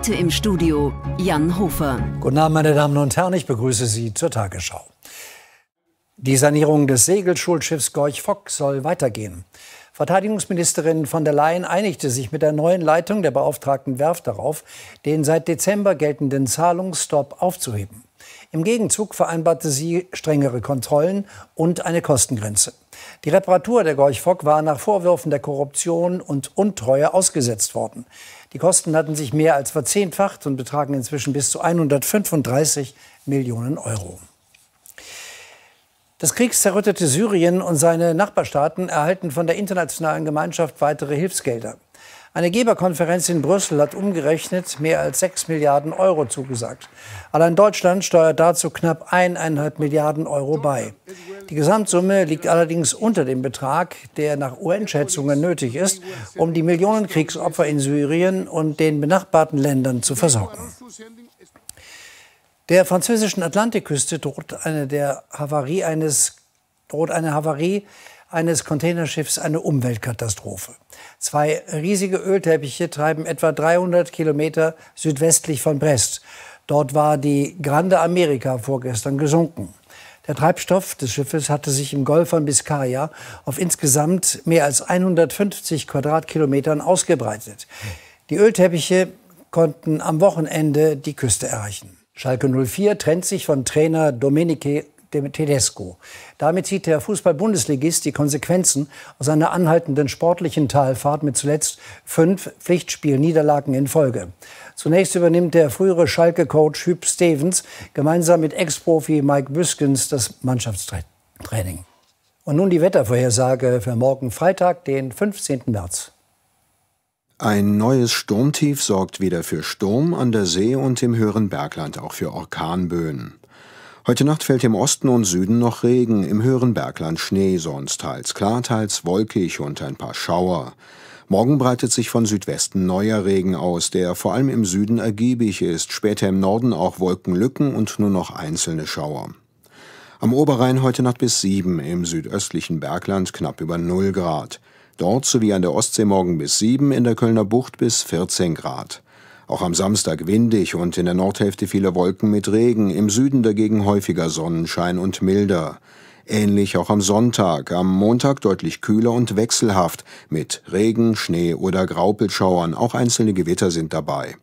Heute im Studio Jan Hofer. Guten Abend, meine Damen und Herren, ich begrüße Sie zur Tagesschau. Die Sanierung des Segelschulschiffs Gorch Fock soll weitergehen. Verteidigungsministerin von der Leyen einigte sich mit der neuen Leitung der beauftragten Werft darauf, den seit Dezember geltenden Zahlungsstopp aufzuheben. Im Gegenzug vereinbarte sie strengere Kontrollen und eine Kostengrenze. Die Reparatur der Gorch Fock war nach Vorwürfen der Korruption und Untreue ausgesetzt worden. Die Kosten hatten sich mehr als verzehnfacht und betragen inzwischen bis zu 135 Millionen Euro. Das kriegszerrüttete Syrien und seine Nachbarstaaten erhalten von der internationalen Gemeinschaft weitere Hilfsgelder. Eine Geberkonferenz in Brüssel hat umgerechnet mehr als 6 Milliarden Euro zugesagt. Allein Deutschland steuert dazu knapp 1,5 Milliarden Euro bei. Die Gesamtsumme liegt allerdings unter dem Betrag, der nach UN-Schätzungen nötig ist, um die Millionen Kriegsopfer in Syrien und den benachbarten Ländern zu versorgen. Der französischen Atlantikküste droht eine, der Havarie eines, droht eine Havarie eines Containerschiffs eine Umweltkatastrophe. Zwei riesige Ölteppiche treiben etwa 300 Kilometer südwestlich von Brest. Dort war die Grande America vorgestern gesunken. Der Treibstoff des Schiffes hatte sich im Golf von Biscaya auf insgesamt mehr als 150 Quadratkilometern ausgebreitet. Die Ölteppiche konnten am Wochenende die Küste erreichen. Schalke 04 trennt sich von Trainer Domenico dem Tedesco. Damit zieht der Fußball-Bundesligist die Konsequenzen aus einer anhaltenden sportlichen Talfahrt mit zuletzt fünf Pflichtspielniederlagen in Folge. Zunächst übernimmt der frühere Schalke-Coach Hüb Stevens gemeinsam mit Ex-Profi Mike Büskens das Mannschaftstraining. Und nun die Wettervorhersage für morgen Freitag, den 15. März. Ein neues Sturmtief sorgt wieder für Sturm an der See und im höheren Bergland auch für Orkanböen. Heute Nacht fällt im Osten und Süden noch Regen, im höheren Bergland Schnee, sonst teils klar, teils wolkig und ein paar Schauer. Morgen breitet sich von Südwesten neuer Regen aus, der vor allem im Süden ergiebig ist, später im Norden auch Wolkenlücken und nur noch einzelne Schauer. Am Oberrhein heute Nacht bis 7, im südöstlichen Bergland knapp über 0 Grad. Dort sowie an der Ostsee morgen bis 7, in der Kölner Bucht bis 14 Grad. Auch am Samstag windig und in der Nordhälfte viele Wolken mit Regen, im Süden dagegen häufiger Sonnenschein und milder. Ähnlich auch am Sonntag, am Montag deutlich kühler und wechselhaft, mit Regen, Schnee oder Graupelschauern, auch einzelne Gewitter sind dabei.